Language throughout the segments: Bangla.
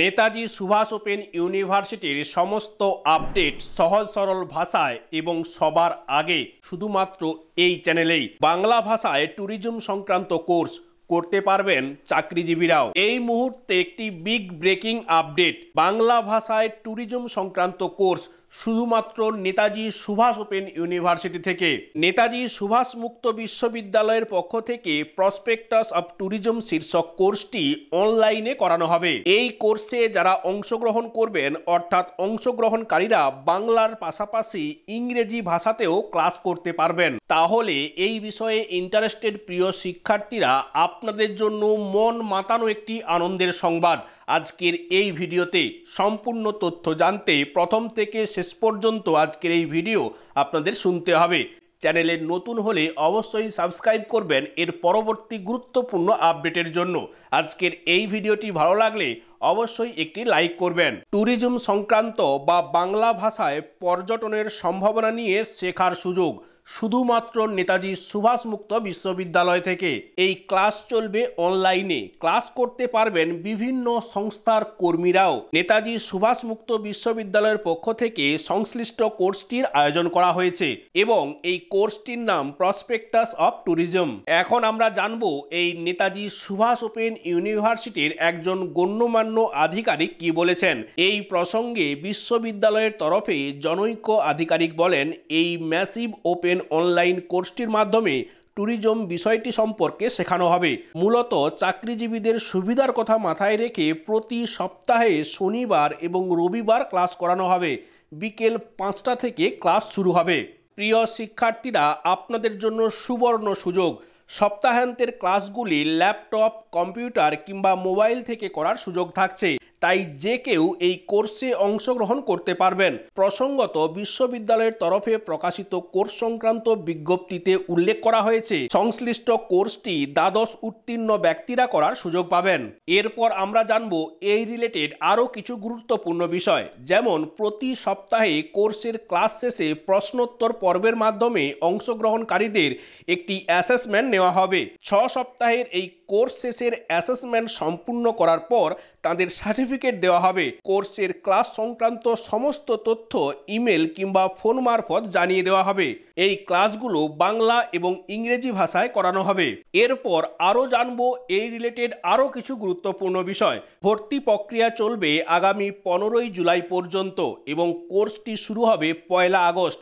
নেতাজি সুভাষ ওপেন ইউনিভার্সিটির সমস্ত আপডেট সহজ সরল ভাষায় এবং সবার আগে শুধুমাত্র এই চ্যানেলেই বাংলা ভাষায় ট্যুরিজম সংক্রান্ত কোর্স করতে পারবেন চাকরিজীবীরাও এই মুহূর্তে একটি বিগ ব্রেকিং আপডেট বাংলা ভাষায় ট্যুরিজম সংক্রান্ত কোর্স শুধুমাত্র নেতাজি সুভাষ ওপেন ইউনিভার্সিটি থেকে নেতাজি সুভাষ মুক্ত বিশ্ববিদ্যালয়ের পক্ষ থেকে প্রসপেক্টাস অব ট্যুরিজম শীর্ষক কোর্সটি অনলাইনে করানো হবে এই কোর্সে যারা অংশগ্রহণ করবেন অর্থাৎ অংশগ্রহণকারীরা বাংলার পাশাপাশি ইংরেজি ভাষাতেও ক্লাস করতে পারবেন তাহলে এই বিষয়ে ইন্টারেস্টেড প্রিয় শিক্ষার্থীরা আপনাদের জন্য মন মাতানো একটি আনন্দের সংবাদ আজকের এই ভিডিওতে সম্পূর্ণ তথ্য জানতে প্রথম থেকে শেষ পর্যন্ত আজকের এই ভিডিও আপনাদের শুনতে হবে চ্যানেলে নতুন হলে অবশ্যই সাবস্ক্রাইব করবেন এর পরবর্তী গুরুত্বপূর্ণ আপডেটের জন্য আজকের এই ভিডিওটি ভালো লাগলে অবশ্যই একটি লাইক করবেন ট্যুরিজম সংক্রান্ত বা বাংলা ভাষায় পর্যটনের সম্ভাবনা নিয়ে শেখার সুযোগ শুধুমাত্র নেতাজি সুভাষ মুক্ত বিশ্ববিদ্যালয় থেকে এই ক্লাস চলবে অনলাইনে ক্লাস করতে পারবেন বিভিন্ন সংস্থার কর্মীরাও নেতাজি সুভাষ মুক্ত বিশ্ববিদ্যালয়ের পক্ষ থেকে সংশ্লিষ্ট কোর্সটির আয়োজন করা হয়েছে এবং এই কোর্সটির নাম প্রসপেক্টাস অফ ট্যুরিজম এখন আমরা জানব এই নেতাজি সুভাষ ওপেন ইউনিভার্সিটির একজন গণ্যমান্য আধিকারিক কি বলেছেন এই প্রসঙ্গে বিশ্ববিদ্যালয়ের তরফে জনৈক্য আধিকারিক বলেন এই ম্যাসিভ ওপেন করবেন অনলাইন কোর্সটির মাধ্যমে ট্যুরিজম বিষয়টি সম্পর্কে শেখানো হবে মূলত চাকরিজীবীদের সুবিধার কথা মাথায় রেখে প্রতি সপ্তাহে শনিবার এবং রবিবার ক্লাস করানো হবে বিকেল পাঁচটা থেকে ক্লাস শুরু হবে প্রিয় শিক্ষার্থীরা আপনাদের জন্য সুবর্ণ সুযোগ সপ্তাহান্তের ক্লাসগুলি ল্যাপটপ কম্পিউটার কিংবা মোবাইল থেকে করার সুযোগ থাকছে তাই যে কেউ এই কোর্সে অংশগ্রহণ করতে পারবেন প্রসঙ্গত বিশ্ববিদ্যালয়ের তরফে প্রকাশিত কোর্স সংক্রান্ত বিজ্ঞপ্তিতে উল্লেখ করা হয়েছে সংশ্লিষ্ট কোর্সটি দ্বাদশ উত্তীর্ণ ব্যক্তিরা করার সুযোগ পাবেন এরপর আমরা জানব এই রিলেটেড আরও কিছু গুরুত্বপূর্ণ বিষয় যেমন প্রতি সপ্তাহে কোর্সের ক্লাস শেষে প্রশ্নোত্তর পর্বের মাধ্যমে অংশগ্রহণকারীদের একটি অ্যাসেসমেন্ট নেওয়া হবে ছ সপ্তাহের এই কোর্স শেষের অ্যাসেসমেন্ট সম্পূর্ণ করার পর তাদের সার্টিফিকেট দেওয়া হবে কোর্সের ক্লাস সংক্রান্ত সমস্ত তথ্য ইমেল কিংবা ফোন মারফত জানিয়ে দেওয়া হবে এই ক্লাসগুলো বাংলা এবং ইংরেজি ভাষায় করানো হবে এরপর আরও জানব এই রিলেটেড আরও কিছু গুরুত্বপূর্ণ বিষয় ভর্তি প্রক্রিয়া চলবে আগামী পনেরোই জুলাই পর্যন্ত এবং কোর্সটি শুরু হবে পয়লা আগস্ট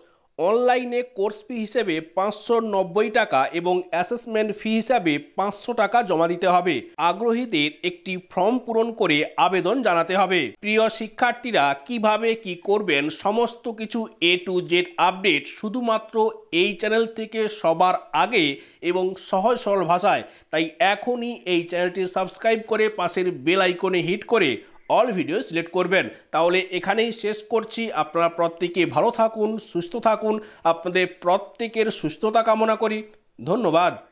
অনলাইনে কোর্স ফি হিসেবে পাঁচশো টাকা এবং অ্যাসেসমেন্ট ফি হিসাবে পাঁচশো টাকা জমা দিতে হবে আগ্রহীদের একটি ফর্ম পূরণ করে আবেদন জানাতে হবে প্রিয় শিক্ষার্থীরা কিভাবে কি করবেন সমস্ত কিছু এ টু জেড আপডেট শুধুমাত্র এই চ্যানেল থেকে সবার আগে এবং সহজ সরল ভাষায় তাই এখনই এই চ্যানেলটি সাবস্ক্রাইব করে পাশের বেল আইকনে হিট করে অল ভিডিও সিলেক্ট করবেন তাহলে এখানেই শেষ করছি আপনারা প্রত্যেকে ভালো থাকুন সুস্থ থাকুন আপনাদের প্রত্যেকের সুস্থতা কামনা করি ধন্যবাদ